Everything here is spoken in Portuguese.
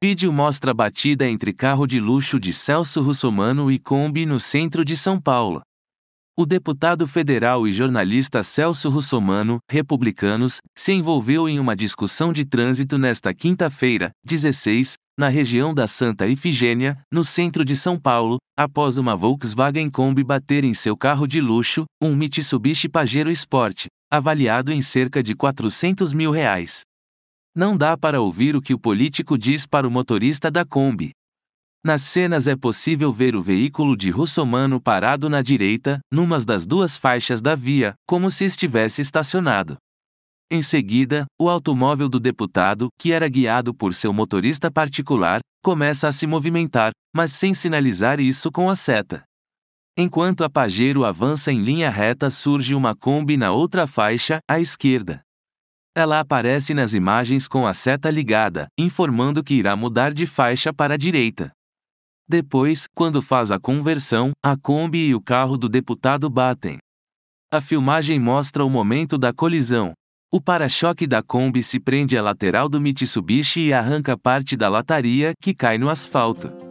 Vídeo mostra batida entre carro de luxo de Celso Russomano e Kombi no centro de São Paulo. O deputado federal e jornalista Celso Russomano, republicanos, se envolveu em uma discussão de trânsito nesta quinta-feira, 16, na região da Santa Ifigênia, no centro de São Paulo, após uma Volkswagen Kombi bater em seu carro de luxo, um Mitsubishi Pajero Sport, avaliado em cerca de 400 mil reais. Não dá para ouvir o que o político diz para o motorista da Kombi. Nas cenas é possível ver o veículo de Russomano parado na direita, numas das duas faixas da via, como se estivesse estacionado. Em seguida, o automóvel do deputado, que era guiado por seu motorista particular, começa a se movimentar, mas sem sinalizar isso com a seta. Enquanto a Pajero avança em linha reta, surge uma Kombi na outra faixa, à esquerda. Ela aparece nas imagens com a seta ligada, informando que irá mudar de faixa para a direita. Depois, quando faz a conversão, a Kombi e o carro do deputado batem. A filmagem mostra o momento da colisão. O para-choque da Kombi se prende à lateral do Mitsubishi e arranca parte da lataria, que cai no asfalto.